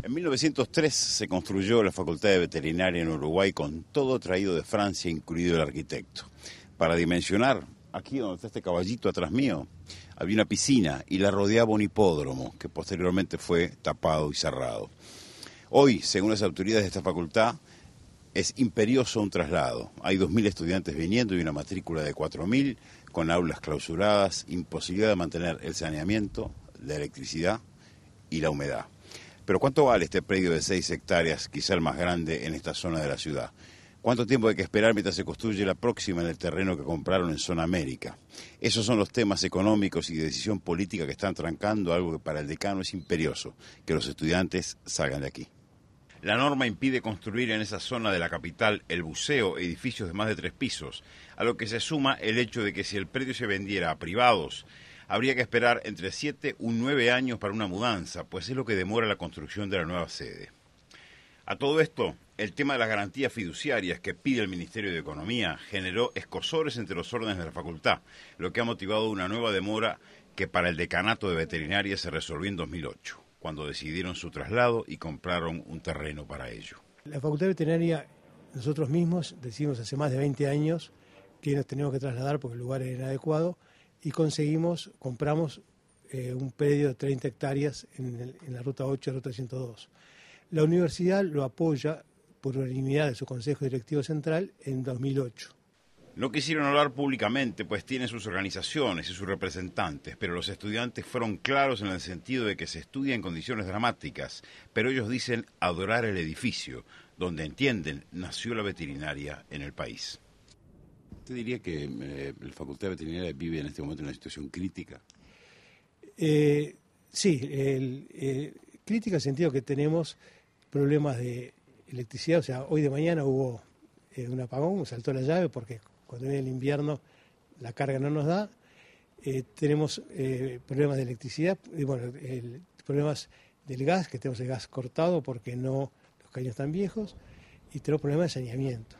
En 1903 se construyó la Facultad de Veterinaria en Uruguay con todo traído de Francia, incluido el arquitecto. Para dimensionar, aquí donde está este caballito atrás mío, había una piscina y la rodeaba un hipódromo que posteriormente fue tapado y cerrado. Hoy, según las autoridades de esta facultad, es imperioso un traslado. Hay 2.000 estudiantes viniendo y una matrícula de 4.000 con aulas clausuradas, imposibilidad de mantener el saneamiento, la electricidad y la humedad. Pero ¿cuánto vale este predio de 6 hectáreas, quizá el más grande en esta zona de la ciudad? ¿Cuánto tiempo hay que esperar mientras se construye la próxima en el terreno que compraron en Zona América? Esos son los temas económicos y de decisión política que están trancando algo que para el decano es imperioso, que los estudiantes salgan de aquí. La norma impide construir en esa zona de la capital el buceo, edificios de más de tres pisos, a lo que se suma el hecho de que si el predio se vendiera a privados, habría que esperar entre 7 y 9 años para una mudanza, pues es lo que demora la construcción de la nueva sede. A todo esto, el tema de las garantías fiduciarias que pide el Ministerio de Economía generó escosores entre los órdenes de la facultad, lo que ha motivado una nueva demora que para el decanato de veterinaria se resolvió en 2008, cuando decidieron su traslado y compraron un terreno para ello. La facultad de veterinaria, nosotros mismos decimos hace más de 20 años que nos tenemos que trasladar porque el lugar era inadecuado y conseguimos, compramos eh, un predio de 30 hectáreas en, la ruta 8, ruta 102. La universidad lo apoya por unanimidad de su Consejo Directivo Central en 2008. No quisieron hablar públicamente, pues tienen sus organizaciones y sus representantes, pero los estudiantes fueron claros en el sentido de que se estudia en condiciones dramáticas, pero ellos dicen adorar el edificio, donde entienden nació la veterinaria en el país. ¿Usted diría que eh, la Facultad de Veterinaria vive en este momento en una situación crítica? Eh, sí, el, crítica en el sentido que tenemos problemas de electricidad. O sea, hoy de mañana hubo eh, un apagón, saltó la llave porque cuando viene el invierno la carga no nos da. tenemos problemas de electricidad, bueno, problemas del gas, que tenemos el gas cortado porque no los caños están viejos, y tenemos problemas de saneamiento.